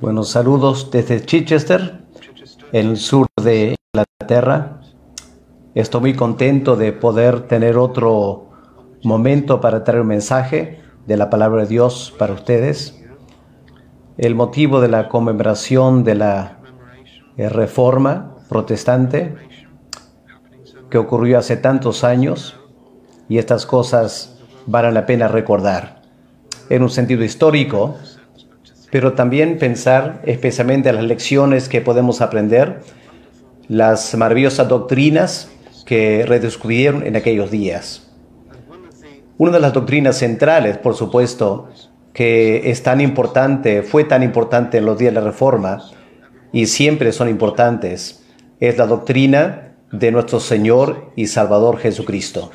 Buenos saludos desde Chichester, en el sur de Inglaterra. Estoy muy contento de poder tener otro momento para traer un mensaje de la palabra de Dios para ustedes. El motivo de la conmemoración de la eh, reforma protestante que ocurrió hace tantos años y estas cosas valen la pena recordar. En un sentido histórico, pero también pensar especialmente en las lecciones que podemos aprender, las maravillosas doctrinas que redescubrieron en aquellos días. Una de las doctrinas centrales, por supuesto, que es tan importante, fue tan importante en los días de la Reforma y siempre son importantes, es la doctrina de nuestro Señor y Salvador Jesucristo.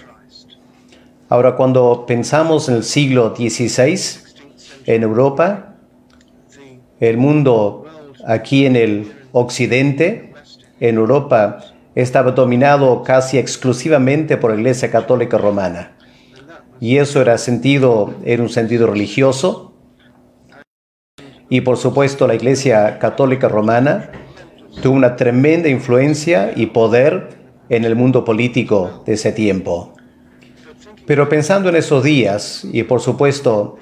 Ahora, cuando pensamos en el siglo XVI en Europa, el mundo aquí en el occidente, en Europa, estaba dominado casi exclusivamente por la Iglesia Católica Romana. Y eso era sentido en un sentido religioso. Y por supuesto la Iglesia Católica Romana tuvo una tremenda influencia y poder en el mundo político de ese tiempo. Pero pensando en esos días, y por supuesto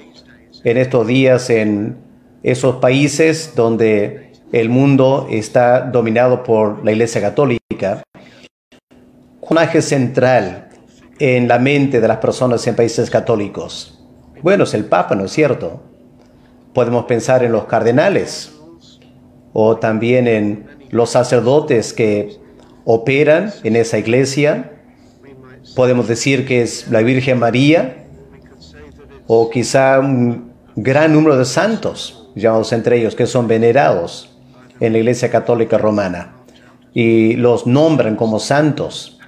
en estos días en esos países donde el mundo está dominado por la Iglesia Católica, un eje central en la mente de las personas en países católicos? Bueno, es el Papa, ¿no es cierto? Podemos pensar en los cardenales o también en los sacerdotes que operan en esa iglesia. Podemos decir que es la Virgen María o quizá un gran número de santos llamados entre ellos, que son venerados en la Iglesia Católica Romana y los nombran como santos.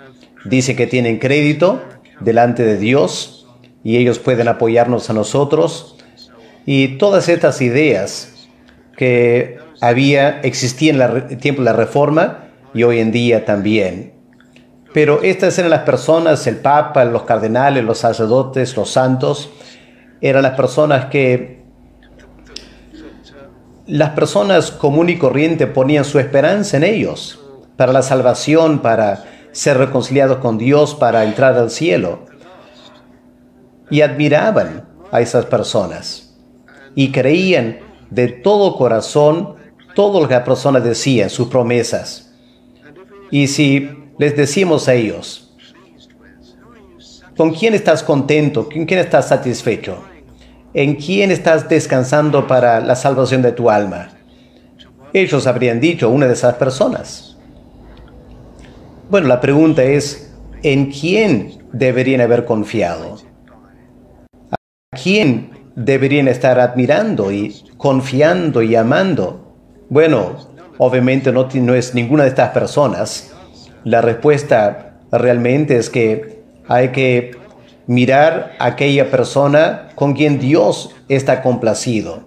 Dice que tienen crédito delante de Dios y ellos pueden apoyarnos a nosotros. Y todas estas ideas que había, existían en el tiempo de la Reforma y hoy en día también. Pero estas eran las personas, el Papa, los cardenales, los sacerdotes, los santos, eran las personas que las personas común y corriente ponían su esperanza en ellos para la salvación, para ser reconciliados con Dios, para entrar al cielo. Y admiraban a esas personas y creían de todo corazón todo lo que la persona decía, sus promesas. Y si les decimos a ellos, ¿con quién estás contento? ¿Con quién estás satisfecho? ¿en quién estás descansando para la salvación de tu alma? Ellos habrían dicho, una de esas personas. Bueno, la pregunta es, ¿en quién deberían haber confiado? ¿A quién deberían estar admirando y confiando y amando? Bueno, obviamente no, no es ninguna de estas personas. La respuesta realmente es que hay que mirar a aquella persona con quien Dios está complacido,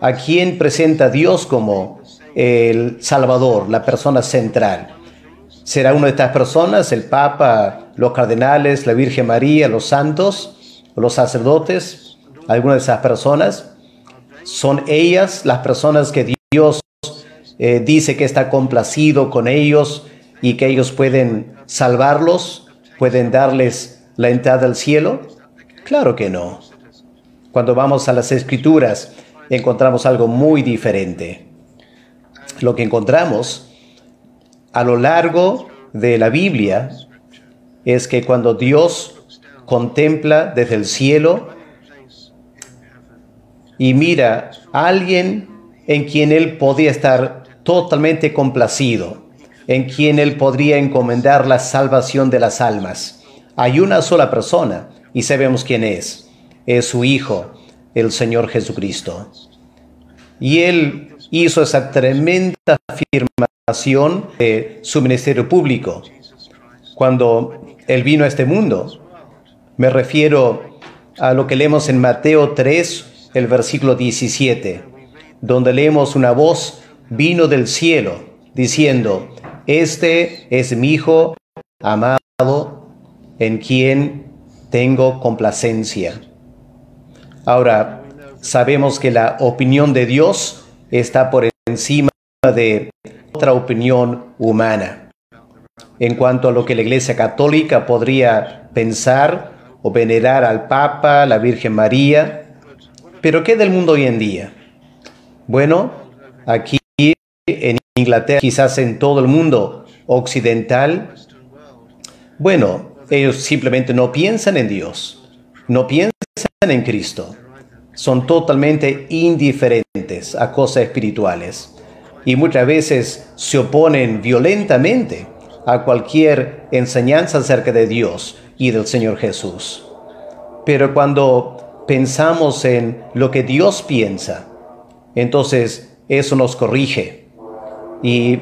a quien presenta Dios como el Salvador, la persona central. ¿Será una de estas personas el Papa, los cardenales, la Virgen María, los santos, los sacerdotes? ¿Alguna de esas personas? ¿Son ellas las personas que Dios eh, dice que está complacido con ellos y que ellos pueden salvarlos, pueden darles la entrada al cielo? Claro que no. Cuando vamos a las escrituras, encontramos algo muy diferente. Lo que encontramos a lo largo de la Biblia es que cuando Dios contempla desde el cielo y mira a alguien en quien Él podía estar totalmente complacido, en quien Él podría encomendar la salvación de las almas hay una sola persona y sabemos quién es. Es su Hijo, el Señor Jesucristo. Y él hizo esa tremenda afirmación de su ministerio público cuando él vino a este mundo. Me refiero a lo que leemos en Mateo 3, el versículo 17, donde leemos una voz vino del cielo diciendo, este es mi Hijo amado en quien tengo complacencia. Ahora, sabemos que la opinión de Dios está por encima de otra opinión humana. En cuanto a lo que la Iglesia Católica podría pensar o venerar al Papa, la Virgen María, pero ¿qué del mundo hoy en día? Bueno, aquí en Inglaterra, quizás en todo el mundo occidental, bueno, ellos simplemente no piensan en Dios, no piensan en Cristo. Son totalmente indiferentes a cosas espirituales y muchas veces se oponen violentamente a cualquier enseñanza acerca de Dios y del Señor Jesús. Pero cuando pensamos en lo que Dios piensa, entonces eso nos corrige y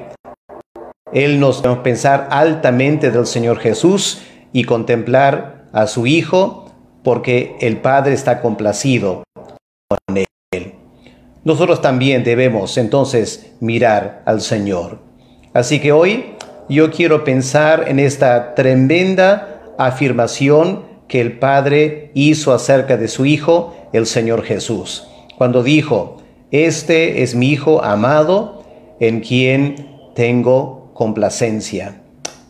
Él nos a pensar altamente del Señor Jesús y contemplar a su Hijo porque el Padre está complacido con él. Nosotros también debemos entonces mirar al Señor. Así que hoy yo quiero pensar en esta tremenda afirmación que el Padre hizo acerca de su Hijo, el Señor Jesús, cuando dijo, Este es mi Hijo amado, en quien tengo complacencia.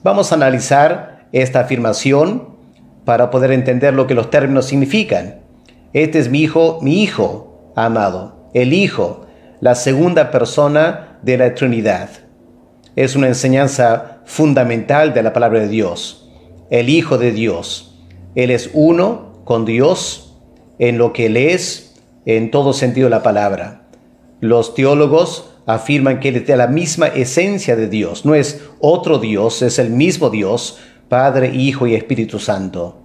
Vamos a analizar esta afirmación para poder entender lo que los términos significan. Este es mi hijo, mi hijo amado, el hijo, la segunda persona de la Trinidad. Es una enseñanza fundamental de la palabra de Dios, el hijo de Dios. Él es uno con Dios en lo que él es, en todo sentido de la palabra. Los teólogos afirman que él es de la misma esencia de Dios, no es otro Dios, es el mismo Dios, Padre, Hijo y Espíritu Santo.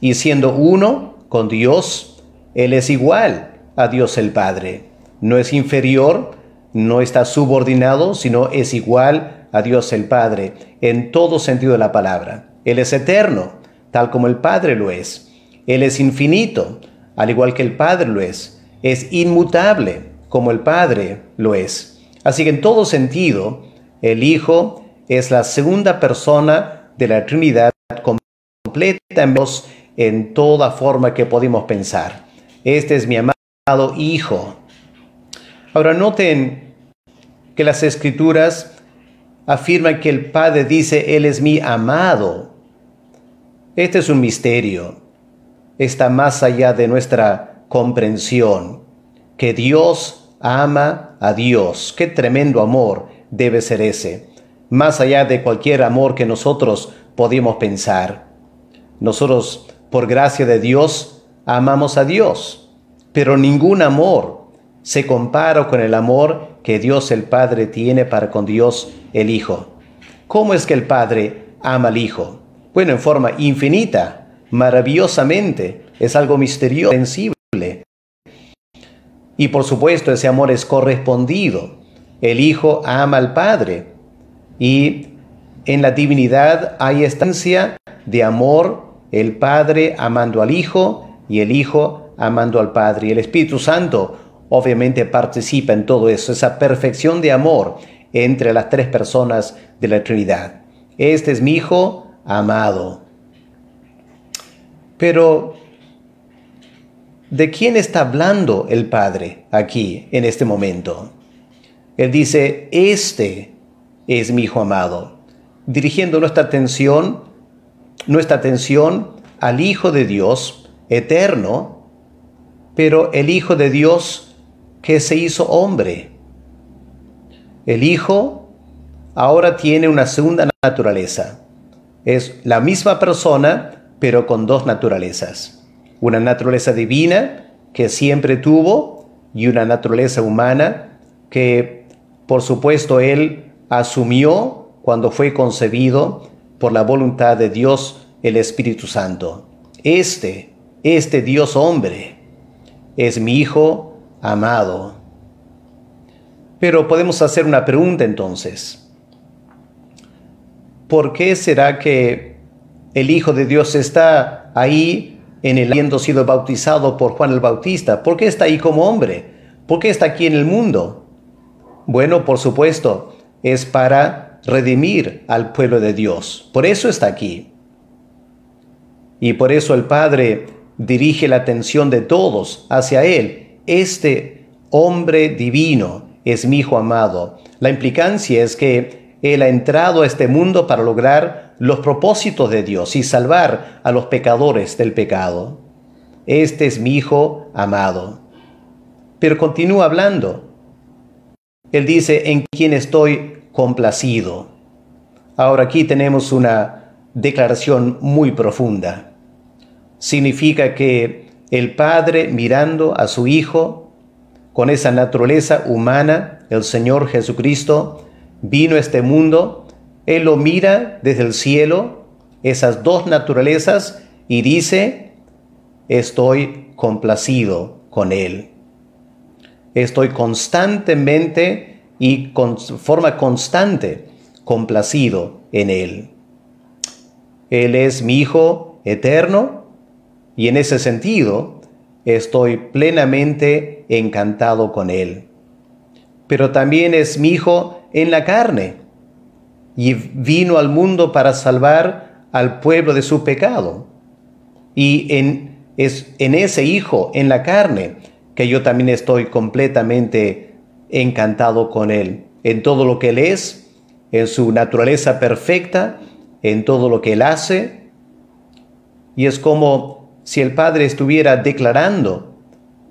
Y siendo uno con Dios, Él es igual a Dios el Padre. No es inferior, no está subordinado, sino es igual a Dios el Padre, en todo sentido de la palabra. Él es eterno, tal como el Padre lo es. Él es infinito, al igual que el Padre lo es. Es inmutable, como el Padre lo es. Así que en todo sentido, el Hijo es la segunda persona de la Trinidad completamos en, en toda forma que podemos pensar. Este es mi amado Hijo. Ahora noten que las escrituras afirman que el Padre dice, Él es mi amado. Este es un misterio. Está más allá de nuestra comprensión. Que Dios ama a Dios. Qué tremendo amor debe ser ese más allá de cualquier amor que nosotros podemos pensar. Nosotros, por gracia de Dios, amamos a Dios, pero ningún amor se compara con el amor que Dios el Padre tiene para con Dios el Hijo. ¿Cómo es que el Padre ama al Hijo? Bueno, en forma infinita, maravillosamente, es algo misterioso, sensible. Y por supuesto ese amor es correspondido. El Hijo ama al Padre y en la divinidad hay estancia de amor, el Padre amando al Hijo y el Hijo amando al Padre. Y el Espíritu Santo obviamente participa en todo eso, esa perfección de amor entre las tres personas de la Trinidad. Este es mi Hijo amado. Pero, ¿de quién está hablando el Padre aquí en este momento? Él dice, este es mi Hijo amado, dirigiendo nuestra atención, nuestra atención al Hijo de Dios eterno, pero el Hijo de Dios que se hizo hombre. El Hijo ahora tiene una segunda naturaleza. Es la misma persona, pero con dos naturalezas. Una naturaleza divina que siempre tuvo y una naturaleza humana que, por supuesto, Él asumió cuando fue concebido por la voluntad de Dios el Espíritu Santo. Este, este Dios hombre, es mi Hijo amado. Pero podemos hacer una pregunta entonces. ¿Por qué será que el Hijo de Dios está ahí en el habiendo sido bautizado por Juan el Bautista? ¿Por qué está ahí como hombre? ¿Por qué está aquí en el mundo? Bueno, por supuesto, es para redimir al pueblo de Dios. Por eso está aquí. Y por eso el Padre dirige la atención de todos hacia Él. Este hombre divino es mi Hijo amado. La implicancia es que Él ha entrado a este mundo para lograr los propósitos de Dios y salvar a los pecadores del pecado. Este es mi Hijo amado. Pero continúa hablando. Él dice, en quien estoy complacido. Ahora aquí tenemos una declaración muy profunda. Significa que el Padre mirando a su Hijo con esa naturaleza humana, el Señor Jesucristo, vino a este mundo, Él lo mira desde el cielo, esas dos naturalezas, y dice, estoy complacido con Él estoy constantemente y con forma constante complacido en Él. Él es mi Hijo eterno y en ese sentido estoy plenamente encantado con Él. Pero también es mi Hijo en la carne y vino al mundo para salvar al pueblo de su pecado. Y en, es, en ese Hijo en la carne que yo también estoy completamente encantado con Él, en todo lo que Él es, en su naturaleza perfecta, en todo lo que Él hace. Y es como si el Padre estuviera declarando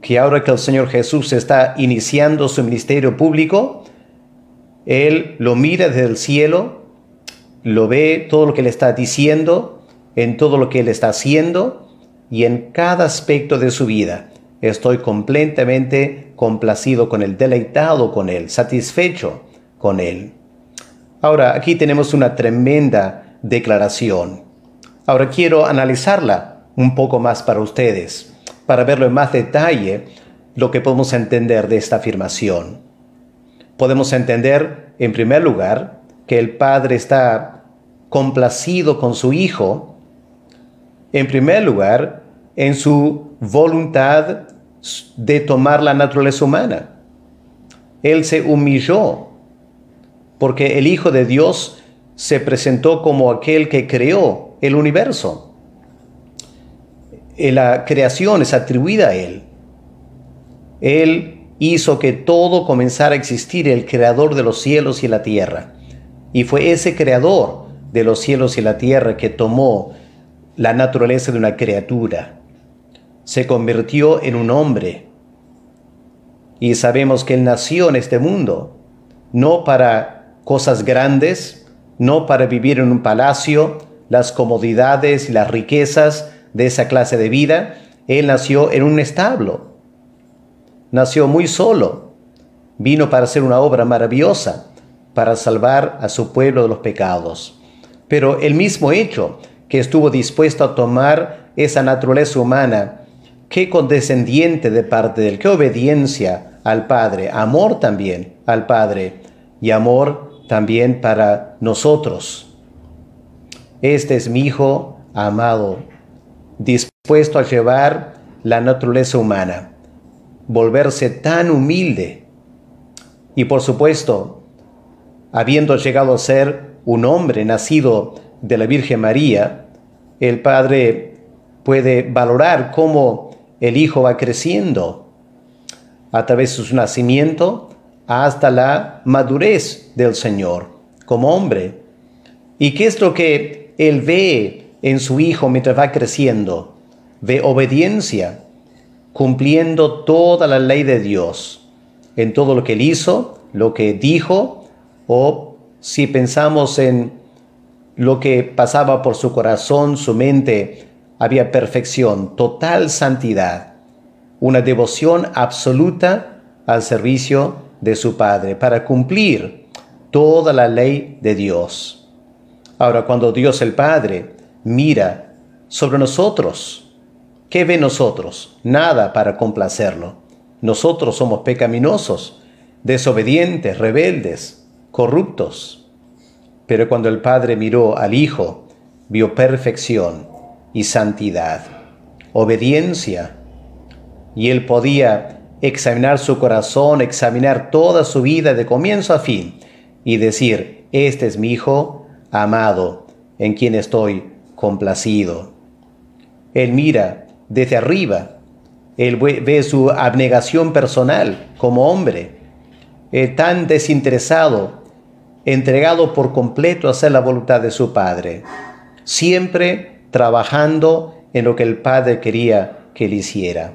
que ahora que el Señor Jesús está iniciando su ministerio público, Él lo mira desde el cielo, lo ve todo lo que le está diciendo, en todo lo que Él está haciendo y en cada aspecto de su vida estoy completamente complacido con Él, deleitado con Él, satisfecho con Él. Ahora, aquí tenemos una tremenda declaración. Ahora quiero analizarla un poco más para ustedes, para verlo en más detalle lo que podemos entender de esta afirmación. Podemos entender, en primer lugar, que el Padre está complacido con su Hijo, en primer lugar, en su voluntad de tomar la naturaleza humana. Él se humilló porque el Hijo de Dios se presentó como aquel que creó el universo. Eh, la creación es atribuida a Él. Él hizo que todo comenzara a existir, el creador de los cielos y la tierra. Y fue ese creador de los cielos y la tierra que tomó la naturaleza de una criatura se convirtió en un hombre. Y sabemos que Él nació en este mundo, no para cosas grandes, no para vivir en un palacio, las comodidades y las riquezas de esa clase de vida. Él nació en un establo, nació muy solo, vino para hacer una obra maravillosa, para salvar a su pueblo de los pecados. Pero el mismo hecho que estuvo dispuesto a tomar esa naturaleza humana, qué condescendiente de parte de él, qué obediencia al Padre, amor también al Padre y amor también para nosotros. Este es mi Hijo amado, dispuesto a llevar la naturaleza humana, volverse tan humilde y por supuesto, habiendo llegado a ser un hombre nacido de la Virgen María, el Padre puede valorar cómo el hijo va creciendo a través de su nacimiento hasta la madurez del Señor como hombre. ¿Y qué es lo que él ve en su hijo mientras va creciendo? Ve obediencia, cumpliendo toda la ley de Dios, en todo lo que él hizo, lo que dijo, o si pensamos en lo que pasaba por su corazón, su mente, había perfección, total santidad, una devoción absoluta al servicio de su Padre para cumplir toda la ley de Dios. Ahora, cuando Dios el Padre mira sobre nosotros, ¿qué ve nosotros? Nada para complacerlo. Nosotros somos pecaminosos, desobedientes, rebeldes, corruptos. Pero cuando el Padre miró al Hijo, vio perfección y santidad, obediencia. Y él podía examinar su corazón, examinar toda su vida de comienzo a fin y decir, este es mi Hijo amado, en quien estoy complacido. Él mira desde arriba, él ve su abnegación personal como hombre, eh, tan desinteresado, entregado por completo a hacer la voluntad de su Padre. Siempre trabajando en lo que el Padre quería que él hiciera.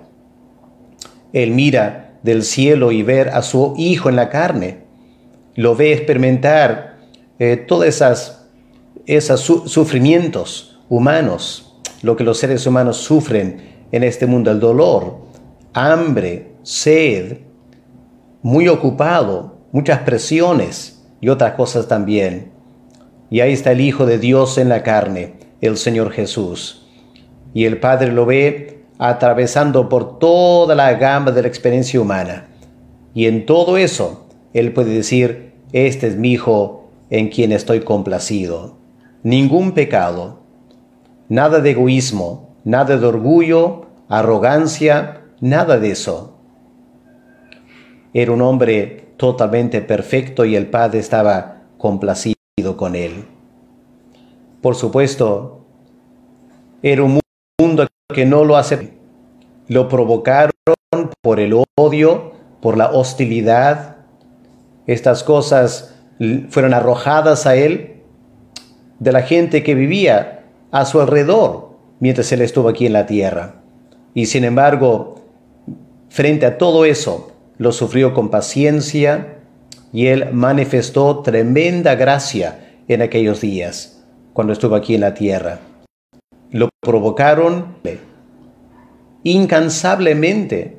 Él mira del cielo y ver a su Hijo en la carne. Lo ve experimentar eh, todos esos esas sufrimientos humanos, lo que los seres humanos sufren en este mundo, el dolor, hambre, sed, muy ocupado, muchas presiones y otras cosas también. Y ahí está el Hijo de Dios en la carne el Señor Jesús. Y el Padre lo ve atravesando por toda la gama de la experiencia humana. Y en todo eso, Él puede decir, este es mi Hijo en quien estoy complacido. Ningún pecado, nada de egoísmo, nada de orgullo, arrogancia, nada de eso. Era un hombre totalmente perfecto y el Padre estaba complacido con él. Por supuesto, era un mundo que no lo aceptó. Lo provocaron por el odio, por la hostilidad. Estas cosas fueron arrojadas a él de la gente que vivía a su alrededor mientras él estuvo aquí en la tierra. Y sin embargo, frente a todo eso, lo sufrió con paciencia y él manifestó tremenda gracia en aquellos días cuando estuvo aquí en la tierra. Lo provocaron incansablemente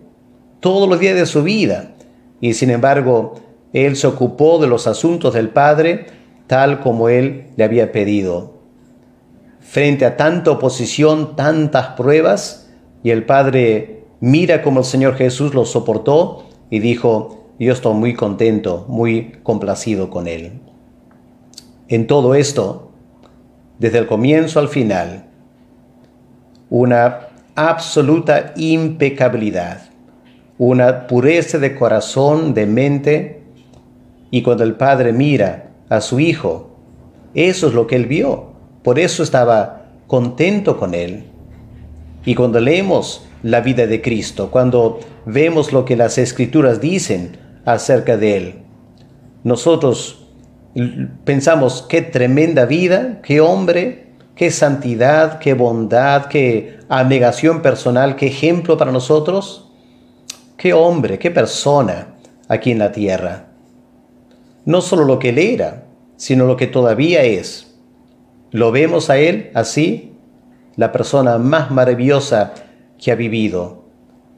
todos los días de su vida. Y sin embargo, él se ocupó de los asuntos del Padre tal como él le había pedido. Frente a tanta oposición, tantas pruebas, y el Padre mira cómo el Señor Jesús lo soportó y dijo, yo estoy muy contento, muy complacido con él. En todo esto, desde el comienzo al final, una absoluta impecabilidad, una pureza de corazón, de mente, y cuando el padre mira a su hijo, eso es lo que él vio, por eso estaba contento con él. Y cuando leemos la vida de Cristo, cuando vemos lo que las escrituras dicen acerca de él, nosotros Pensamos, qué tremenda vida, qué hombre, qué santidad, qué bondad, qué abnegación personal, qué ejemplo para nosotros. Qué hombre, qué persona aquí en la tierra. No solo lo que él era, sino lo que todavía es. Lo vemos a él así, la persona más maravillosa que ha vivido.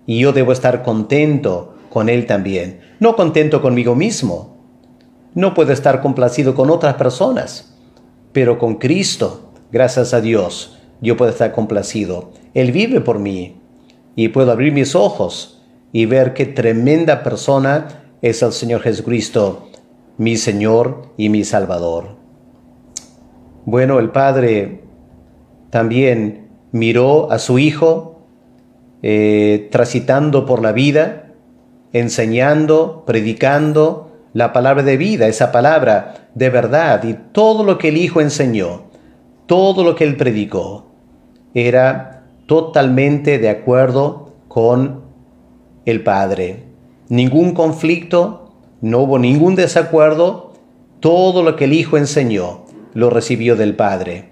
Y yo debo estar contento con él también. No contento conmigo mismo, no puedo estar complacido con otras personas, pero con Cristo, gracias a Dios, yo puedo estar complacido. Él vive por mí y puedo abrir mis ojos y ver qué tremenda persona es el Señor Jesucristo, mi Señor y mi Salvador. Bueno, el Padre también miró a su Hijo eh, transitando por la vida, enseñando, predicando, la palabra de vida, esa palabra de verdad y todo lo que el Hijo enseñó, todo lo que él predicó, era totalmente de acuerdo con el Padre. Ningún conflicto, no hubo ningún desacuerdo, todo lo que el Hijo enseñó lo recibió del Padre.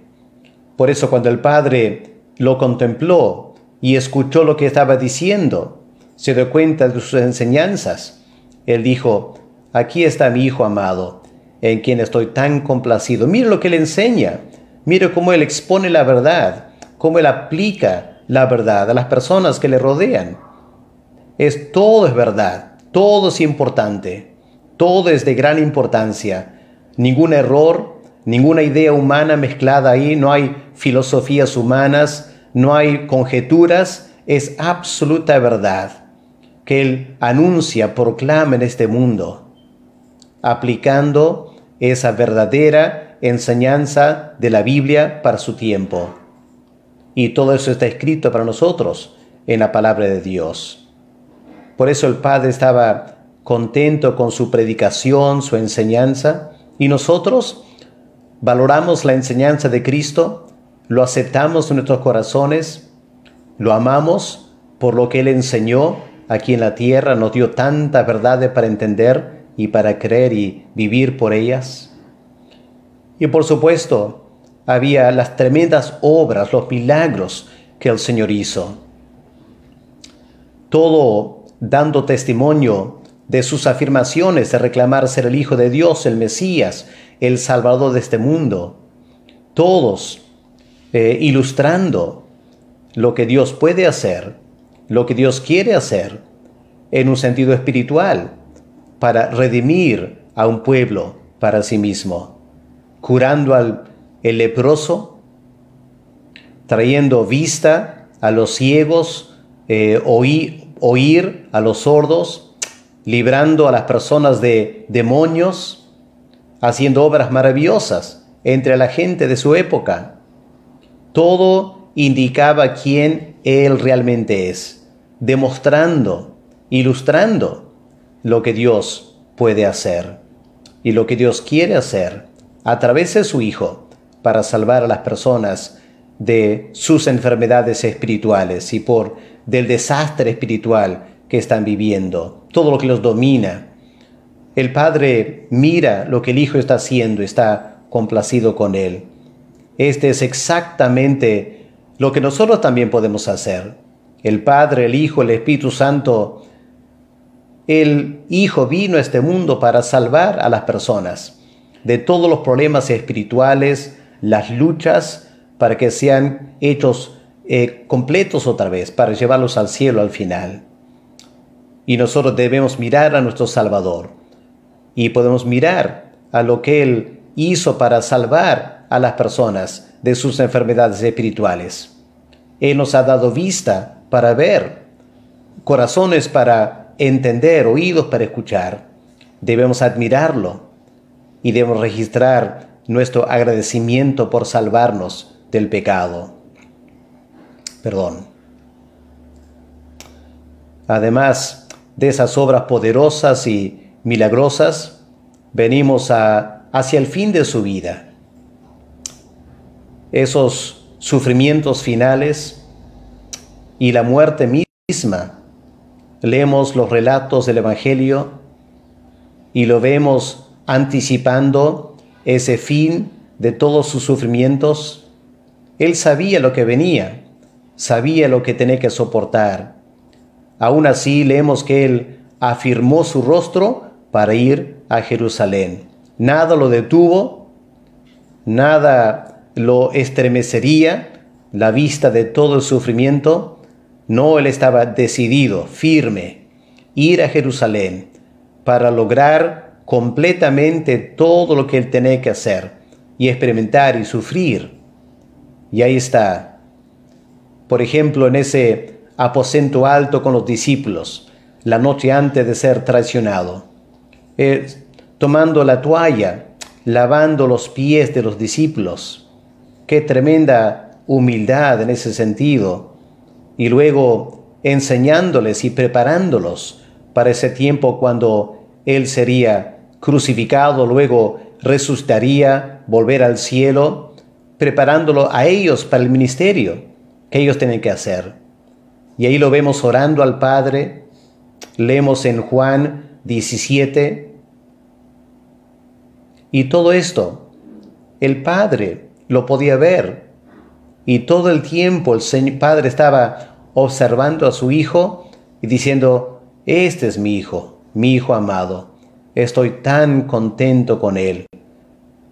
Por eso cuando el Padre lo contempló y escuchó lo que estaba diciendo, se dio cuenta de sus enseñanzas, él dijo, Aquí está mi Hijo amado, en quien estoy tan complacido. Mire lo que le enseña. Mire cómo él expone la verdad, cómo él aplica la verdad a las personas que le rodean. Es todo es verdad, todo es importante, todo es de gran importancia. Ningún error, ninguna idea humana mezclada ahí, no hay filosofías humanas, no hay conjeturas, es absoluta verdad que él anuncia, proclama en este mundo aplicando esa verdadera enseñanza de la Biblia para su tiempo. Y todo eso está escrito para nosotros en la palabra de Dios. Por eso el Padre estaba contento con su predicación, su enseñanza, y nosotros valoramos la enseñanza de Cristo, lo aceptamos en nuestros corazones, lo amamos por lo que Él enseñó aquí en la tierra, nos dio tantas verdades para entender y para creer y vivir por ellas. Y por supuesto, había las tremendas obras, los milagros que el Señor hizo. Todo dando testimonio de sus afirmaciones de reclamar ser el Hijo de Dios, el Mesías, el Salvador de este mundo. Todos eh, ilustrando lo que Dios puede hacer, lo que Dios quiere hacer en un sentido espiritual, para redimir a un pueblo para sí mismo, curando al leproso, trayendo vista a los ciegos, eh, oír a los sordos, librando a las personas de demonios, haciendo obras maravillosas entre la gente de su época. Todo indicaba quién él realmente es, demostrando, ilustrando lo que Dios puede hacer y lo que Dios quiere hacer a través de su Hijo para salvar a las personas de sus enfermedades espirituales y por del desastre espiritual que están viviendo, todo lo que los domina. El Padre mira lo que el Hijo está haciendo, está complacido con él. Este es exactamente lo que nosotros también podemos hacer. El Padre, el Hijo, el Espíritu Santo el Hijo vino a este mundo para salvar a las personas de todos los problemas espirituales, las luchas, para que sean hechos eh, completos otra vez, para llevarlos al cielo al final. Y nosotros debemos mirar a nuestro Salvador y podemos mirar a lo que Él hizo para salvar a las personas de sus enfermedades espirituales. Él nos ha dado vista para ver, corazones para entender, oídos para escuchar, debemos admirarlo y debemos registrar nuestro agradecimiento por salvarnos del pecado. Perdón. Además de esas obras poderosas y milagrosas, venimos a, hacia el fin de su vida. Esos sufrimientos finales y la muerte misma leemos los relatos del Evangelio y lo vemos anticipando ese fin de todos sus sufrimientos, él sabía lo que venía, sabía lo que tenía que soportar. Aún así leemos que él afirmó su rostro para ir a Jerusalén. Nada lo detuvo, nada lo estremecería la vista de todo el sufrimiento no, él estaba decidido, firme, ir a Jerusalén para lograr completamente todo lo que él tenía que hacer y experimentar y sufrir. Y ahí está. Por ejemplo, en ese aposento alto con los discípulos, la noche antes de ser traicionado, eh, tomando la toalla, lavando los pies de los discípulos. Qué tremenda humildad en ese sentido y luego enseñándoles y preparándolos para ese tiempo cuando Él sería crucificado, luego resucitaría, volver al cielo, preparándolo a ellos para el ministerio que ellos tienen que hacer. Y ahí lo vemos orando al Padre, leemos en Juan 17, y todo esto, el Padre lo podía ver, y todo el tiempo el Padre estaba observando a su hijo y diciendo, este es mi hijo, mi hijo amado, estoy tan contento con él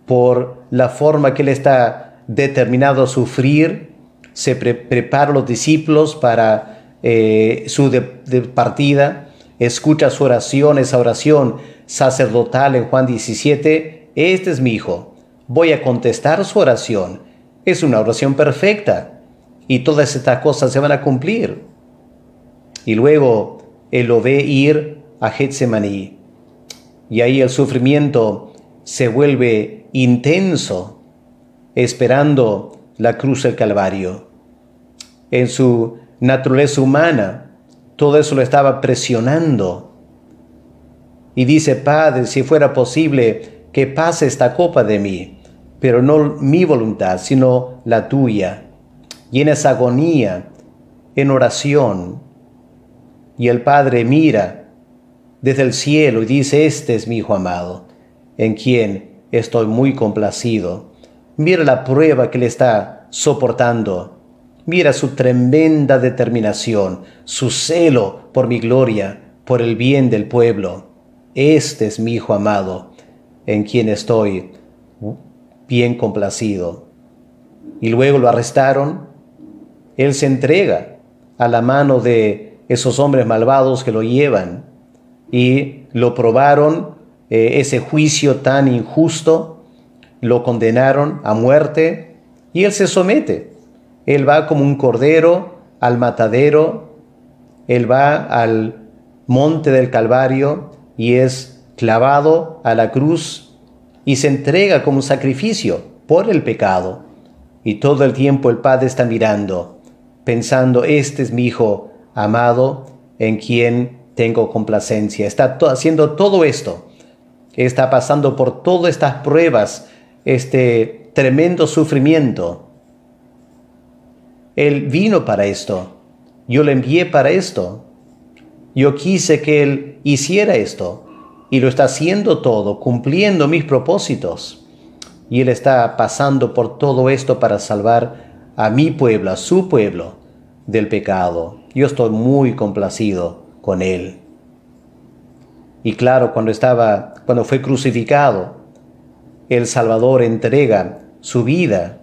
por la forma que él está determinado a sufrir, se preparan prepara los discípulos para eh, su partida, escucha su oración, esa oración sacerdotal en Juan 17, este es mi hijo, voy a contestar su oración, es una oración perfecta y todas estas cosas se van a cumplir. Y luego él lo ve ir a Getsemaní. Y ahí el sufrimiento se vuelve intenso esperando la cruz del Calvario. En su naturaleza humana, todo eso lo estaba presionando. Y dice, Padre, si fuera posible, que pase esta copa de mí, pero no mi voluntad, sino la tuya esa agonía en oración. Y el Padre mira desde el cielo y dice, este es mi Hijo amado, en quien estoy muy complacido. Mira la prueba que le está soportando. Mira su tremenda determinación, su celo por mi gloria, por el bien del pueblo. Este es mi Hijo amado, en quien estoy bien complacido. Y luego lo arrestaron, él se entrega a la mano de esos hombres malvados que lo llevan y lo probaron, eh, ese juicio tan injusto, lo condenaron a muerte y él se somete. Él va como un cordero al matadero, él va al monte del Calvario y es clavado a la cruz y se entrega como sacrificio por el pecado. Y todo el tiempo el Padre está mirando pensando, este es mi Hijo amado en quien tengo complacencia. Está haciendo todo esto, está pasando por todas estas pruebas, este tremendo sufrimiento. Él vino para esto, yo le envié para esto, yo quise que Él hiciera esto y lo está haciendo todo, cumpliendo mis propósitos. Y Él está pasando por todo esto para salvar a mi pueblo, a su pueblo, del pecado. Yo estoy muy complacido con él. Y claro, cuando estaba, cuando fue crucificado, el Salvador entrega su vida.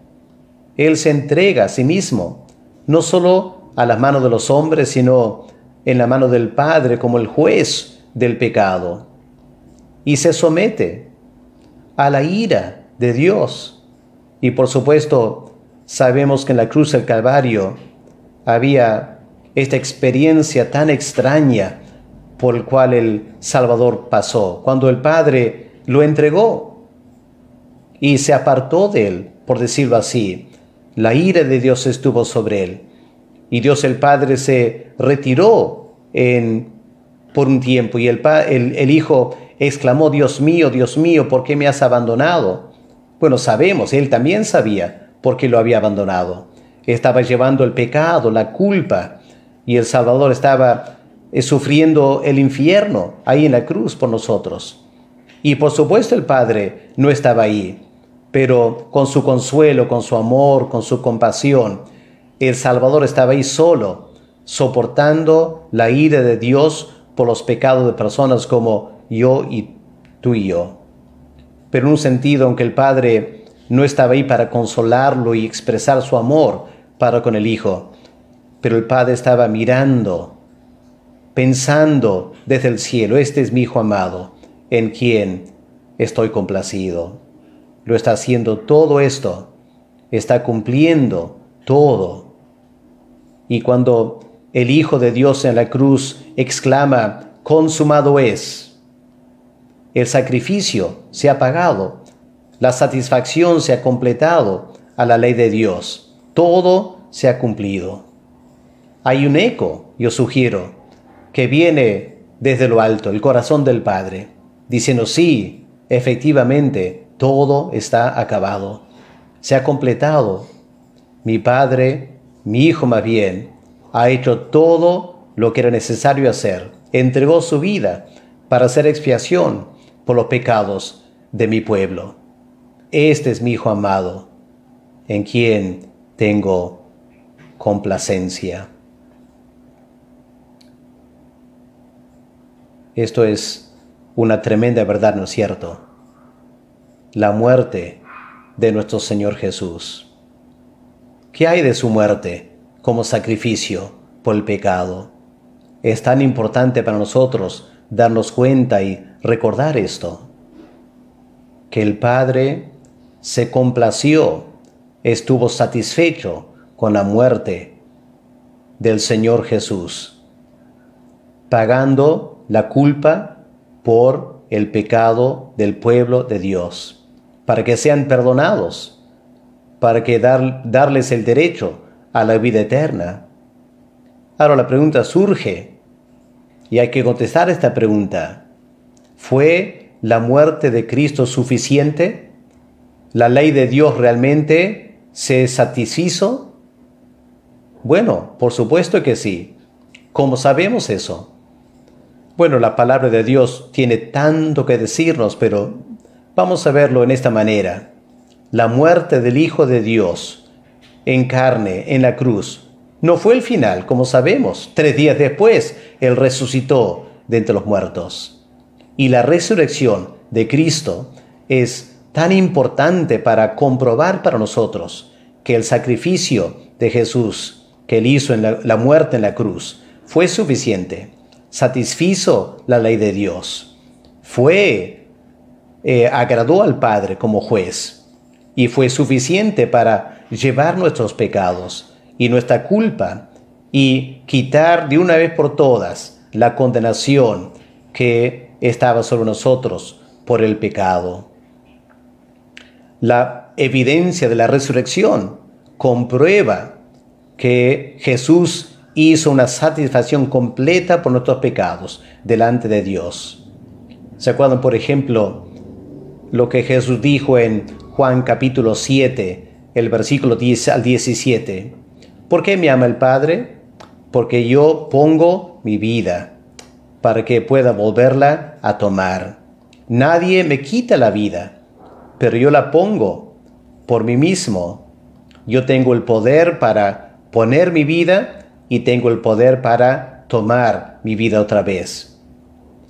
Él se entrega a sí mismo, no solo a las manos de los hombres, sino en la mano del Padre como el juez del pecado. Y se somete a la ira de Dios. Y por supuesto, Sabemos que en la cruz del Calvario había esta experiencia tan extraña por el cual el Salvador pasó, cuando el Padre lo entregó y se apartó de él, por decirlo así. La ira de Dios estuvo sobre él y Dios el Padre se retiró en, por un tiempo y el, el, el Hijo exclamó, Dios mío, Dios mío, ¿por qué me has abandonado? Bueno, sabemos, él también sabía porque lo había abandonado. Estaba llevando el pecado, la culpa, y el Salvador estaba eh, sufriendo el infierno ahí en la cruz por nosotros. Y por supuesto el Padre no estaba ahí, pero con su consuelo, con su amor, con su compasión, el Salvador estaba ahí solo, soportando la ira de Dios por los pecados de personas como yo y tú y yo. Pero en un sentido, aunque el Padre no estaba ahí para consolarlo y expresar su amor para con el hijo, pero el padre estaba mirando, pensando desde el cielo, este es mi hijo amado, en quien estoy complacido. Lo está haciendo todo esto, está cumpliendo todo. Y cuando el Hijo de Dios en la cruz exclama, consumado es, el sacrificio se ha pagado la satisfacción se ha completado a la ley de Dios. Todo se ha cumplido. Hay un eco, yo sugiero, que viene desde lo alto, el corazón del Padre, diciendo, sí, efectivamente, todo está acabado. Se ha completado. Mi Padre, mi Hijo más bien, ha hecho todo lo que era necesario hacer. Entregó su vida para hacer expiación por los pecados de mi pueblo este es mi Hijo amado, en quien tengo complacencia. Esto es una tremenda verdad, ¿no es cierto? La muerte de nuestro Señor Jesús. ¿Qué hay de su muerte como sacrificio por el pecado? Es tan importante para nosotros darnos cuenta y recordar esto, que el Padre se complació, estuvo satisfecho con la muerte del Señor Jesús, pagando la culpa por el pecado del pueblo de Dios, para que sean perdonados, para que darles el derecho a la vida eterna. Ahora la pregunta surge, y hay que contestar esta pregunta. ¿Fue la muerte de Cristo suficiente? ¿La ley de Dios realmente se satisfizo? Bueno, por supuesto que sí. ¿Cómo sabemos eso? Bueno, la palabra de Dios tiene tanto que decirnos, pero vamos a verlo en esta manera. La muerte del Hijo de Dios en carne, en la cruz, no fue el final, como sabemos. Tres días después, Él resucitó de entre los muertos. Y la resurrección de Cristo es tan importante para comprobar para nosotros que el sacrificio de Jesús que él hizo en la, muerte en la cruz fue suficiente, satisfizo la ley de Dios, fue, eh, agradó al Padre como juez y fue suficiente para llevar nuestros pecados y nuestra culpa y quitar de una vez por todas la condenación que estaba sobre nosotros por el pecado la evidencia de la resurrección comprueba que Jesús hizo una satisfacción completa por nuestros pecados delante de Dios. ¿Se acuerdan, por ejemplo, lo que Jesús dijo en Juan capítulo 7, el versículo 10 al 17? ¿Por qué me ama el Padre? Porque yo pongo mi vida para que pueda volverla a tomar. Nadie me quita la vida, pero yo la pongo por mí mismo. Yo tengo el poder para poner mi vida y tengo el poder para tomar mi vida otra vez.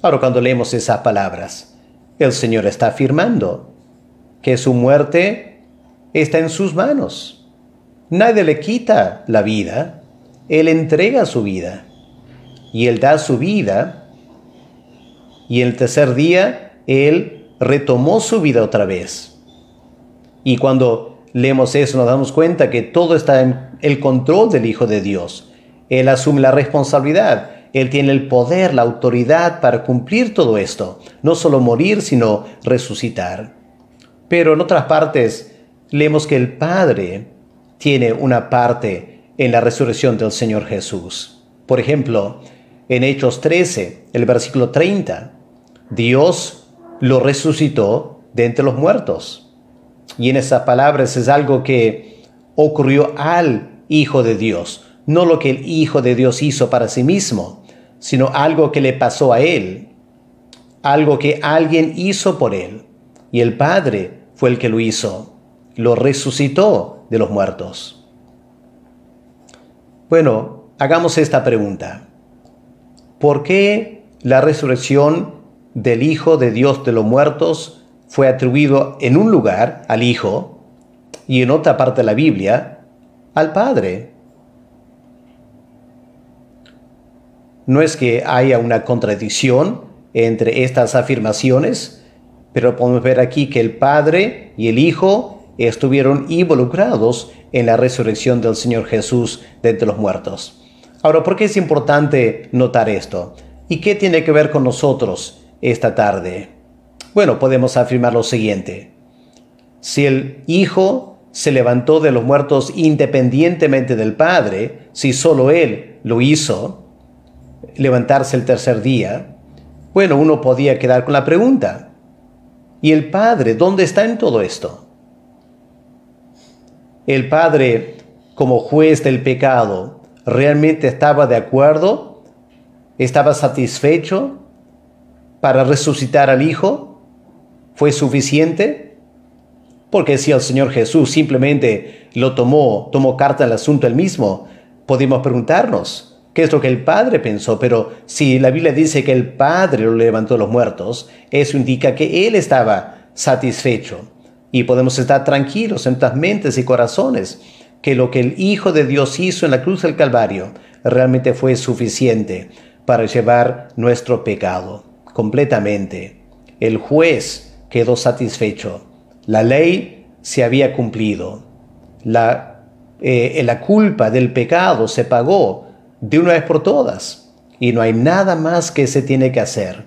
Ahora cuando leemos esas palabras, el Señor está afirmando que su muerte está en sus manos. Nadie le quita la vida, Él entrega su vida y Él da su vida y el tercer día Él retomó su vida otra vez. Y cuando leemos eso nos damos cuenta que todo está en el control del Hijo de Dios. Él asume la responsabilidad, Él tiene el poder, la autoridad para cumplir todo esto, no solo morir, sino resucitar. Pero en otras partes leemos que el Padre tiene una parte en la resurrección del Señor Jesús. Por ejemplo, en Hechos 13, el versículo 30, Dios lo resucitó de entre los muertos. Y en esas palabras es algo que ocurrió al Hijo de Dios, no lo que el Hijo de Dios hizo para sí mismo, sino algo que le pasó a él, algo que alguien hizo por él. Y el Padre fue el que lo hizo, lo resucitó de los muertos. Bueno, hagamos esta pregunta. ¿Por qué la resurrección del Hijo de Dios de los muertos fue atribuido en un lugar al Hijo y en otra parte de la Biblia al Padre. No es que haya una contradicción entre estas afirmaciones, pero podemos ver aquí que el Padre y el Hijo estuvieron involucrados en la resurrección del Señor Jesús de los muertos. Ahora, ¿por qué es importante notar esto? ¿Y qué tiene que ver con nosotros esta tarde? Bueno, podemos afirmar lo siguiente. Si el Hijo se levantó de los muertos independientemente del Padre, si solo Él lo hizo, levantarse el tercer día, bueno, uno podía quedar con la pregunta, ¿y el Padre dónde está en todo esto? El Padre, como juez del pecado, ¿realmente estaba de acuerdo? ¿Estaba satisfecho para resucitar al Hijo fue suficiente? Porque si el Señor Jesús simplemente lo tomó, tomó carta al asunto él mismo, podemos preguntarnos qué es lo que el Padre pensó, pero si la Biblia dice que el Padre lo levantó de los muertos, eso indica que Él estaba satisfecho y podemos estar tranquilos en nuestras mentes y corazones que lo que el Hijo de Dios hizo en la cruz del Calvario realmente fue suficiente para llevar nuestro pecado completamente. El juez quedó satisfecho. La ley se había cumplido. Eh, la, culpa del pecado se pagó de una vez por todas. Y no hay nada más que se tiene que hacer.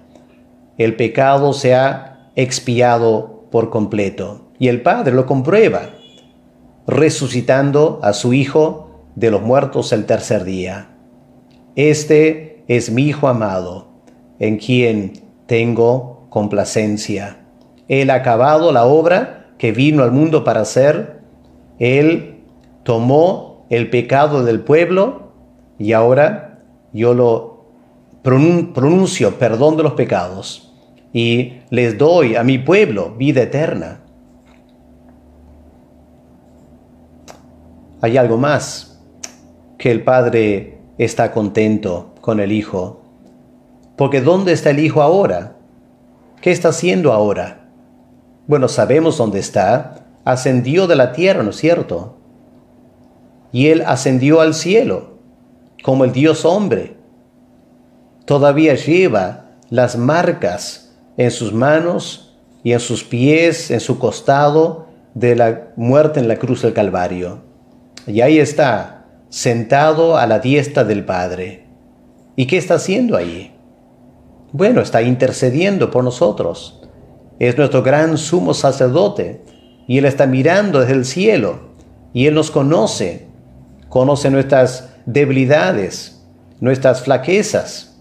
El pecado se ha expiado por completo. Y el Padre lo comprueba, resucitando a su Hijo de los muertos el tercer día. Este es mi Hijo amado en quien tengo complacencia. Él ha acabado la obra que vino al mundo para hacer. Él tomó el pecado del pueblo y ahora yo lo pronuncio perdón de los pecados y les doy a mi pueblo vida eterna. Hay algo más que el Padre está contento con el Hijo porque ¿dónde está el Hijo ahora? ¿Qué está haciendo ahora? Bueno, sabemos dónde está. Ascendió de la tierra, ¿no es cierto? Y Él ascendió al cielo, como el Dios hombre. Todavía lleva las marcas en sus manos y en sus pies, en su costado, de la muerte en la cruz del Calvario. Y ahí está, sentado a la diestra del Padre. ¿Y qué está haciendo ahí? Bueno, está intercediendo por nosotros. Es nuestro gran sumo sacerdote y Él está mirando desde el cielo y Él nos conoce, conoce nuestras debilidades, nuestras flaquezas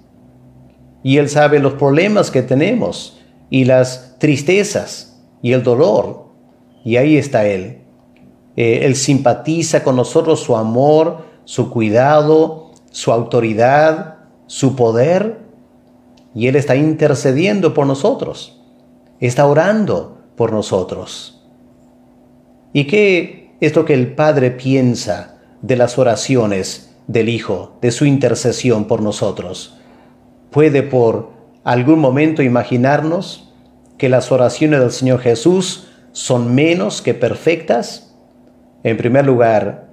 y Él sabe los problemas que tenemos y las tristezas y el dolor y ahí está Él. Eh, él simpatiza con nosotros su amor, su cuidado, su autoridad, su poder y Él está intercediendo por nosotros, está orando por nosotros. ¿Y qué es lo que el Padre piensa de las oraciones del Hijo, de su intercesión por nosotros? ¿Puede por algún momento imaginarnos que las oraciones del Señor Jesús son menos que perfectas? En primer lugar,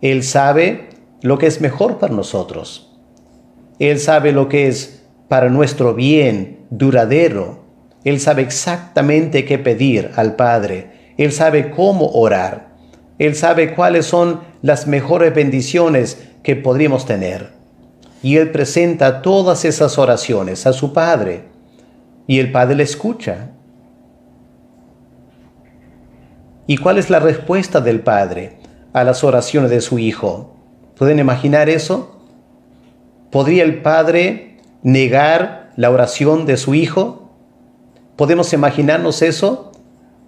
Él sabe lo que es mejor para nosotros. Él sabe lo que es para nuestro bien duradero. Él sabe exactamente qué pedir al Padre. Él sabe cómo orar. Él sabe cuáles son las mejores bendiciones que podríamos tener. Y Él presenta todas esas oraciones a su Padre. Y el Padre le escucha. ¿Y cuál es la respuesta del Padre a las oraciones de su Hijo? ¿Pueden imaginar eso? ¿Podría el Padre negar la oración de su hijo? ¿Podemos imaginarnos eso?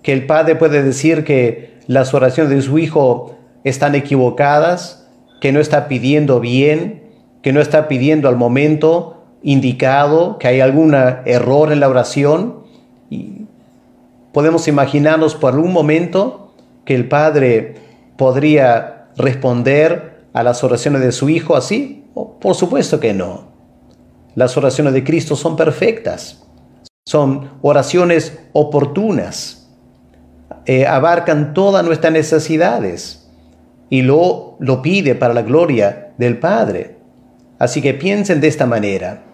Que el padre puede decir que las oraciones de su hijo están equivocadas, que no está pidiendo bien, que no está pidiendo al momento indicado, que hay algún error en la oración. podemos imaginarnos por un momento que el padre podría responder a las oraciones de su hijo así? Por supuesto que no. Las oraciones de Cristo son perfectas, son oraciones oportunas, eh, abarcan todas nuestras necesidades y lo, lo pide para la gloria del Padre. Así que piensen de esta manera.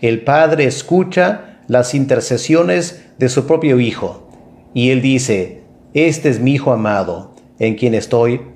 El Padre escucha las intercesiones de su propio Hijo y Él dice, este es mi Hijo amado, en quien estoy